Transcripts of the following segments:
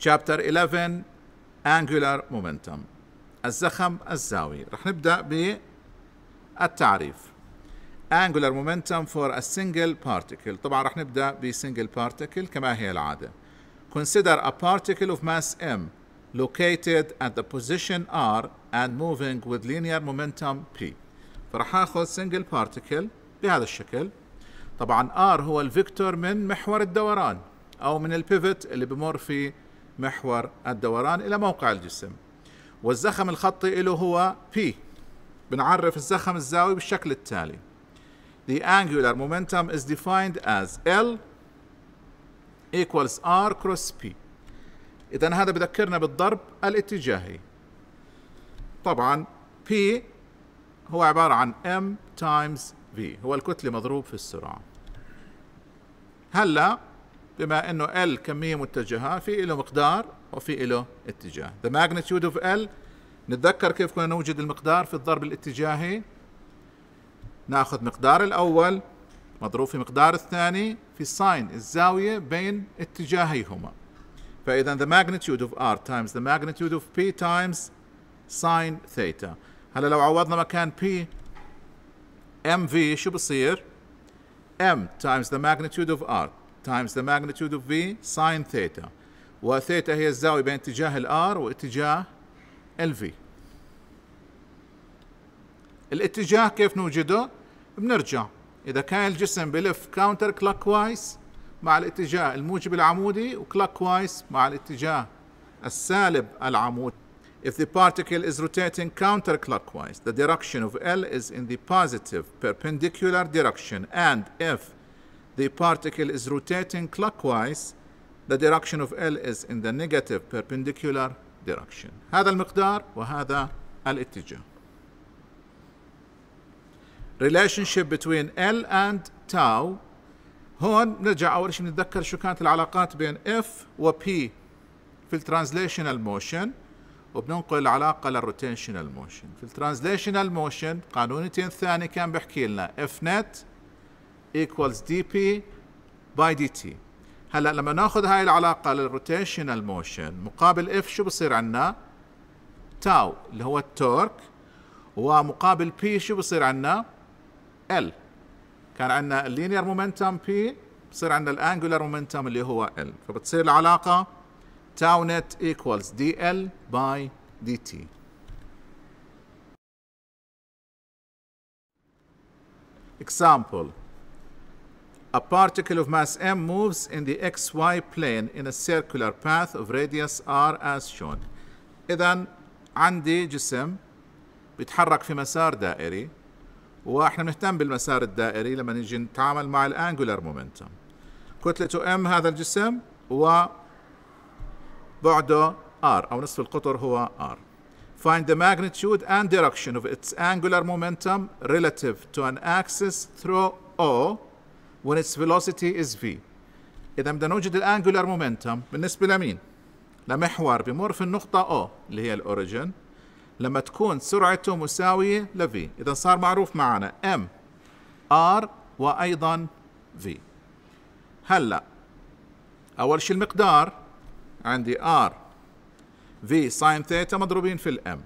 chapter 11 angular momentum الزخم الزاوي رح نبدأ بالتعريف angular momentum for a single particle طبعا رح نبدأ ب single particle كما هي العادة consider a particle of mass m located at the position r and moving with linear momentum p فرح آخذ single particle بهذا الشكل طبعا r هو الفيكتور من محور الدوران أو من البيفت اللي بمر فيه محور الدوران إلى موقع الجسم والزخم الخطي له هو P بنعرف الزخم الزاوي بالشكل التالي The angular momentum is defined as L equals R cross P إذا هذا بذكرنا بالضرب الاتجاهي طبعا P هو عبارة عن M times V هو الكتلة مضروب في السرعة هلا بما انه L كميه متجهه في له مقدار وفي له اتجاه the magnitude of L نتذكر كيف كنا نوجد المقدار في الضرب الاتجاهي ناخذ مقدار الاول مضروب في مقدار الثاني في الساين الزاويه بين اتجاهيهما فاذا the magnitude of R times the magnitude of P times sine theta هلا لو عوضنا مكان P MV شو بصير M times the magnitude of R times the magnitude of V sine theta وثيتا هي الزاوية بين اتجاه الآر واتجاه الفي الاتجاه كيف نوجده؟ بنرجع إذا كان الجسم بلف كاونتر كلوك مع الاتجاه الموجب العمودي وكلوك مع الاتجاه السالب العمودي If the particle is rotating counterclockwise, the direction of L is in the positive perpendicular direction, and if the particle is rotating clockwise the direction of L is in the negative perpendicular direction هذا المقدار وهذا الاتجاه relationship between L and tau هون نرجع أول شيء نتذكر شو كانت العلاقات بين F و P في الترانزليشنال موشن وبننقل العلاقة للروتيشنال موشن في الترانزليشنال موشن قانون الثاني كان بحكي لنا F net equals dp by dt هلا لما ناخذ هاي العلاقه للروتيشنال موشن مقابل اف شو بصير عندنا تاو اللي هو التورك ومقابل بي شو بصير عندنا ال كان عندنا اللينير مومنتم بي بصير عندنا الانجولار مومنتم اللي هو ال فبتصير العلاقه تاو نت ايكوالز دي ال باي دي تي example A particle of mass m moves in the xy plane in a circular path of radius r as shown. إذا عندي جسم بيتحرك في مسار دائري واحنا بنهتم بالمسار الدائري لما نيجي نتعامل مع الانجولار مومنتوم. كتلته m هذا الجسم وبعده r او نصف القطر هو r. Find the magnitude and direction of its angular momentum relative to an axis through O when its velocity is v إذا بدنا نوجد الانجولار مومنتم بالنسبة لمين؟ لمحور بمر في النقطة O اللي هي الأوريجن لما تكون سرعته مساوية ل v إذا صار معروف معنا m r وأيضا v هلا أول شيء المقدار عندي r v ساين ثيتا مضروبين في الام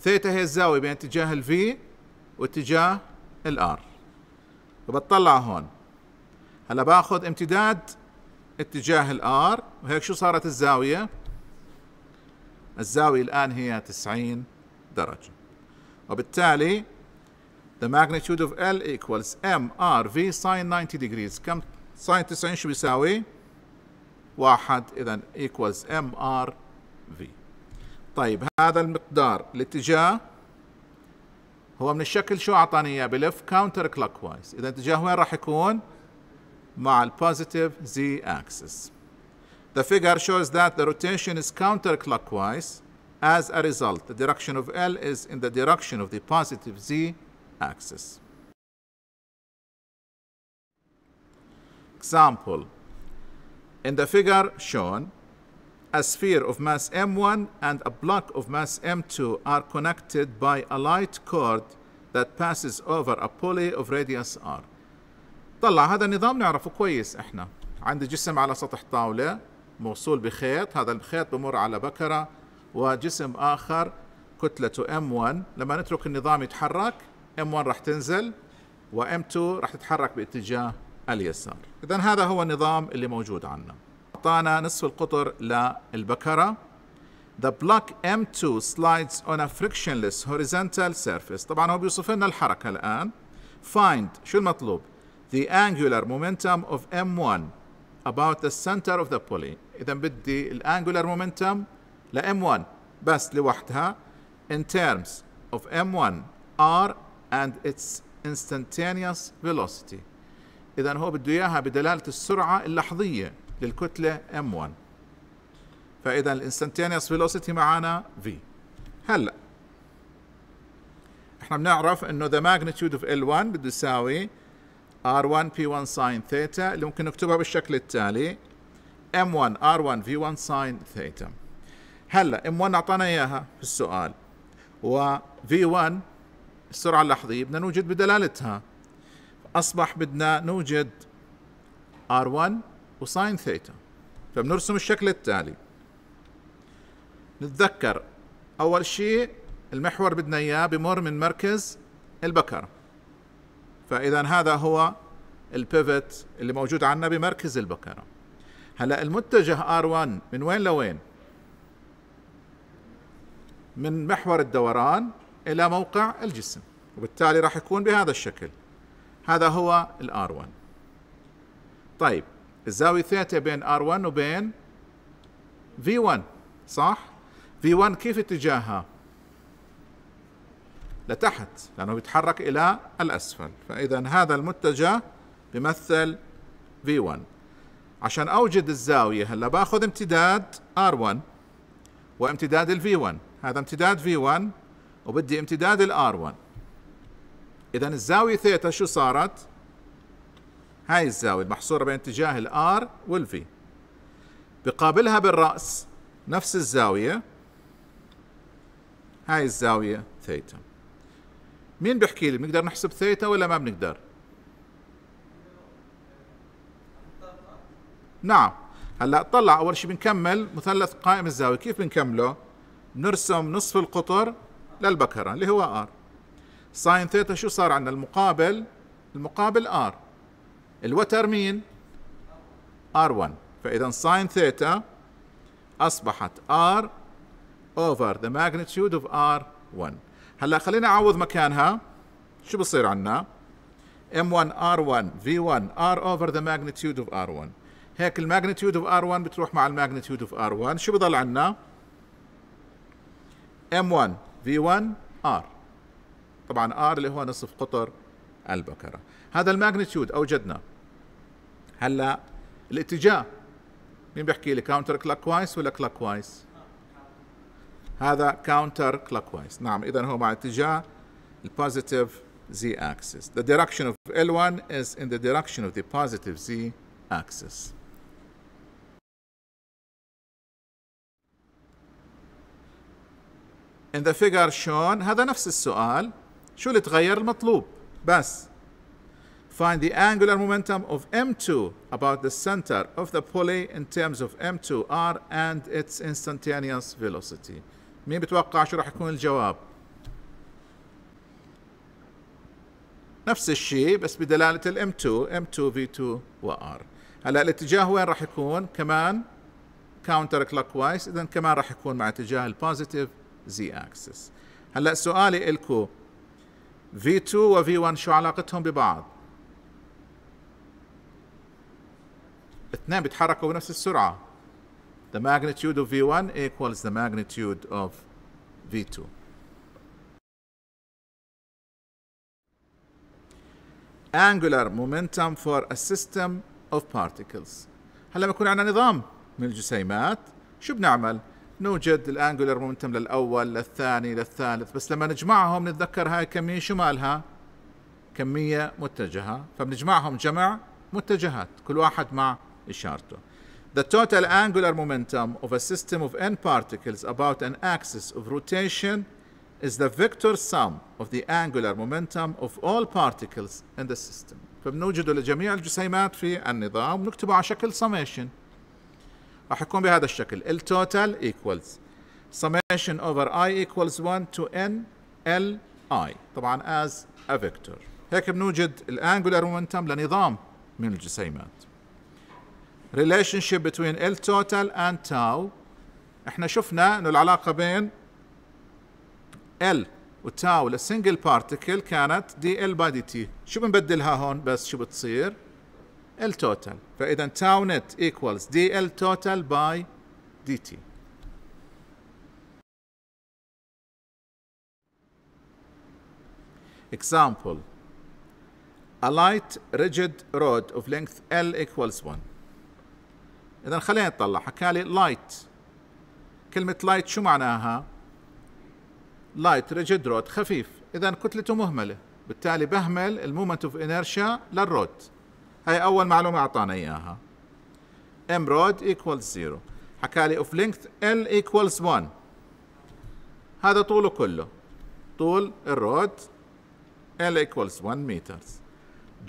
ثيتا هي الزاوية بين اتجاه ال v واتجاه ال r وبتطلع هون هلا باخذ امتداد اتجاه الار وهيك شو صارت الزاوية الزاوية الآن هي 90 درجة وبالتالي the magnitude of L equals M R V sine 90 degrees كم sine 90 شو بيساوي؟ واحد إذا equals M R V طيب هذا المقدار الاتجاه هو من الشكل شو أعطاني إياه بلف كاونتر كلوك وايز إذا الاتجاه وين راح يكون؟ مع البوزيتيف z axis. The figure shows that the rotation is counterclockwise. As a result, the direction of L is in the direction of the positive z axis. Example In the figure shown, a sphere of mass m1 and a block of mass m2 are connected by a light cord that passes over a pulley of radius r. طلع هذا النظام نعرفه كويس احنا عندي جسم على سطح طاولة موصول بخيط هذا الخيط بمر على بكرة وجسم آخر كتلته M1 لما نترك النظام يتحرك M1 راح تنزل m 2 راح تتحرك باتجاه اليسار إذا هذا هو النظام اللي موجود عندنا أعطانا نصف القطر للبكرة The block M2 slides on a frictionless horizontal surface طبعا هو بيوصف لنا الحركة الآن Find شو المطلوب the angular momentum of M1 about the center of the pulley إذا بدي angular momentum ل M1 بس لوحدها in terms of M1 R and its instantaneous velocity إذا هو بده إياها بدلالة السرعة اللحظية للكتلة M1 فإذا instantaneous velocity معانا V هلأ احنا بنعرف انه the magnitude of L1 بده يساوي r1 p1 sin ثيتا اللي ممكن نكتبها بالشكل التالي m1 r1 v1 sin ثيتا هلا m1 اعطانا اياها في السؤال و v1 السرعه اللحظيه بدنا نوجد بدلالتها اصبح بدنا نوجد r1 وساين ثيتا فبنرسم الشكل التالي نتذكر اول شيء المحور بدنا اياه بمر من مركز البكره فاذا هذا هو البيفت اللي موجود عندنا بمركز البكره هلا المتجه ار 1 من وين لوين؟ من محور الدوران الى موقع الجسم وبالتالي راح يكون بهذا الشكل هذا هو الار 1 طيب الزاوية ثيتا بين ار 1 وبين في 1 صح؟ في 1 كيف اتجاهها؟ لتحت لأنه بيتحرك إلى الأسفل فإذا هذا المتجه بمثل V1 عشان أوجد الزاوية هلا باخذ امتداد R1 وامتداد ال V1 هذا امتداد V1 وبدي امتداد ال R1 إذا الزاوية ثيتا شو صارت؟ هاي الزاوية المحصورة بين اتجاه ال R وال V بقابلها بالرأس نفس الزاوية هاي الزاوية ثيتا مين بيحكي لي بنقدر نحسب ثيتا ولا ما بنقدر نعم هلا طلع اول شيء بنكمل مثلث قائم الزاويه كيف بنكمله نرسم نصف القطر للبكره اللي هو ار ساين ثيتا شو صار عندنا المقابل المقابل ار الوتر مين ار 1 فاذا ساين ثيتا اصبحت ار over the magnitude of r1 هلا خليني اعوض مكانها شو بصير عنا M1 R1 V1 R over the magnitude of R1 هيك الماجنتيود اوف R1 بتروح مع الماجنتيود اوف R1 شو بضل عنا M1 V1 R طبعا R اللي هو نصف قطر البكرة هذا الماجنتيود أوجدنا هلا الاتجاه مين بيحكي لي كاونتر كلاك وايز ولا كلاك وايز هذا counter clockwise نعم إذا هو مع اتجاه positive z axis the direction of L1 is in the direction of the positive z axis in the figure shown هذا نفس السؤال شو اللي تغير المطلوب بس find the angular momentum of m2 about the center of the pulley in terms of m2r and its instantaneous velocity مين بتوقع شو راح يكون الجواب نفس الشيء بس بدلالة الام 2 M2 V2 r هلا الاتجاه وين راح يكون كمان كاونتر كلوك وايز اذا كمان راح يكون مع اتجاه البوزيتيف زي اكسس هلا سؤالي لكم V2 و V1 شو علاقتهم ببعض اثنين بيتحركوا بنفس السرعه the magnitude of V1 equals the magnitude of V2. angular momentum for a system of particles هلا بكون عندنا نظام من الجسيمات شو بنعمل نوجد الانجولار مومنتم للاول للثاني للثالث بس لما نجمعهم نتذكر هاي الكميه شو مالها كميه متجهه فبنجمعهم جمع متجهات كل واحد مع اشارته The total angular momentum of a system of n particles about an axis of rotation is the vector sum of the angular momentum of all particles in the system فبنوجد لجميع الجسيمات في النظام ونكتبه على شكل summation راح يكون بهذا الشكل ال total equals summation over i equals 1 to n l i طبعا as a vector هيك بنوجد الانgular momentum لنظام من الجسيمات relationship between L total and tau احنا شفنا انه العلاقه بين L و للسنجل بارتكل كانت particle كانت dL دي شو بنبدلها هون بس شو بتصير L total فاذا tau net equals dL total by dt example a light rigid rod of length l equals 1 اذا خلينا نطلع حكى لي لايت كلمه لايت شو معناها لايت ريجيد رود خفيف اذا كتلته مهمله بالتالي بهمل المومنت اوف انيرشيا للرود هاي اول معلومه اعطانا اياها ام رود ايكوالز زيرو حكى لي اوف لينث ال ايكوالز 1 هذا طوله كله طول الرود ال ايكوالز 1 مترز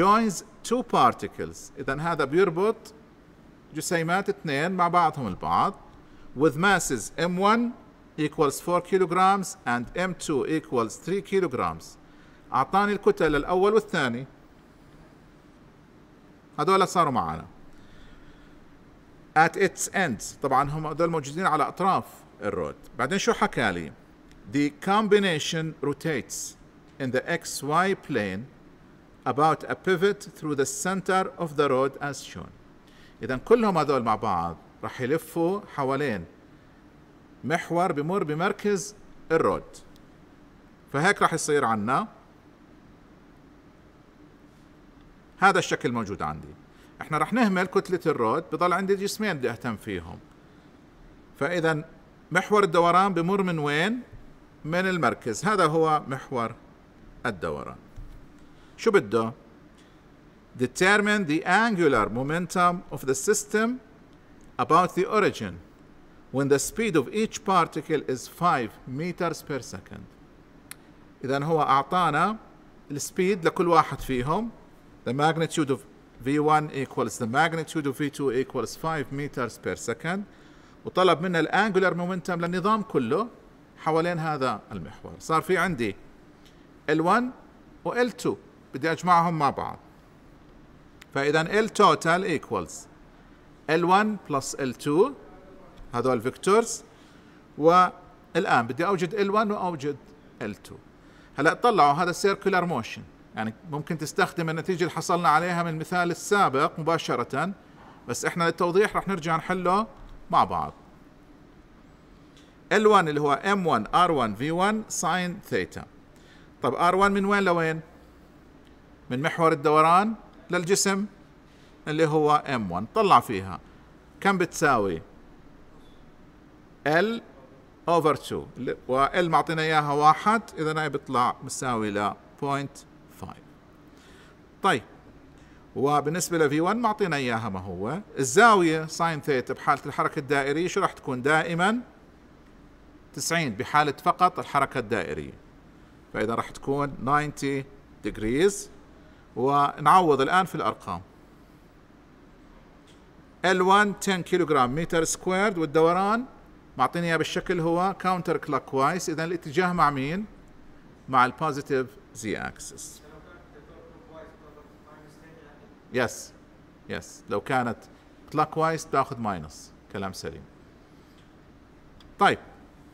joins two particles اذا هذا بيربط جسيمات اثنين مع بعضهم البعض with masses M1 equals 4 kilograms and M2 equals 3 kilograms أعطاني الكتل الأول والثاني هذول صاروا معنا at its ends طبعا هم هذول موجودين على أطراف الرود بعدين شو حكى لي the combination rotates in the XY plane about a pivot through the center of the road as shown اذا كلهم هذول مع بعض راح يلفوا حوالين محور بمر بمركز الرود فهيك راح يصير عنا هذا الشكل موجود عندي احنا راح نهمل كتلة الرود بضل عندي جسمين بدي اهتم فيهم فاذا محور الدوران بمر من وين من المركز هذا هو محور الدوران شو بده determine the angular momentum of the system about the origin when the speed of each particle is 5 meters per second إذا هو أعطانا السبيد لكل واحد فيهم the magnitude of V1 equals the magnitude of V2 equals 5 meters per second وطلب منا angular momentum للنظام كله حوالين هذا المحور صار في عندي L1 و L2 بدي أجمعهم مع بعض فاذا ال توتال ايكوالز ال1 بلس ال2 هذول فيكتورز والان بدي اوجد ال1 واوجد ال2 هلا طلعوا هذا circular موشن يعني ممكن تستخدم النتيجه اللي حصلنا عليها من المثال السابق مباشره بس احنا للتوضيح رح نرجع نحله مع بعض L1 اللي هو M1 R1 V1 ساين ثيتا طب R1 من وين لوين؟ من محور الدوران للجسم اللي هو M1 طلع فيها كم بتساوي L over 2 و L معطينا إياها واحد إذا هي بتطلع بتساوي ل 0.5 طيب وبالنسبة ل V1 معطينا إياها ما هو الزاوية ساين ثيتا بحالة الحركة الدائرية شو راح تكون دائما 90 بحالة فقط الحركة الدائرية فإذا راح تكون 90 degrees ونعوض الآن في الأرقام L1 10 كيلوغرام متر سكويرد والدوران معطيني اياه بالشكل هو كاونتر كلوك وايز اذا الاتجاه مع مين؟ مع البوزيتيف زي اكسس يس يس لو كانت كلوك وايز تاخذ ماينس كلام سليم طيب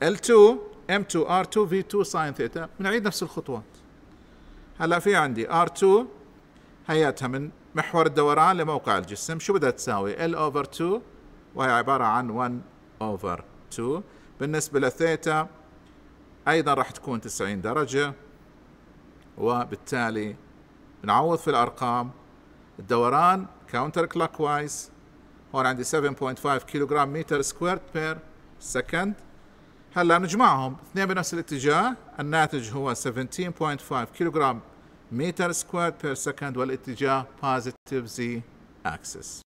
L2 M2 R2 V2 ساين ثيتا بنعيد نفس الخطوات هلا في عندي R2 هياتها من محور الدوران لموقع الجسم شو بدها تساوي L over 2 وهي عبارة عن 1 over 2 بالنسبة للثيتا أيضا راح تكون 90 درجة وبالتالي نعوض في الأرقام الدوران كاونتر clockwise هون عندي 7.5 كيلوغرام متر سكوير بير سكند هلا نجمعهم اثنين بنفس الاتجاه الناتج هو 17.5 كيلوغرام متر سكوير بير سكند والاتجاه بوزيتيف زي اكسس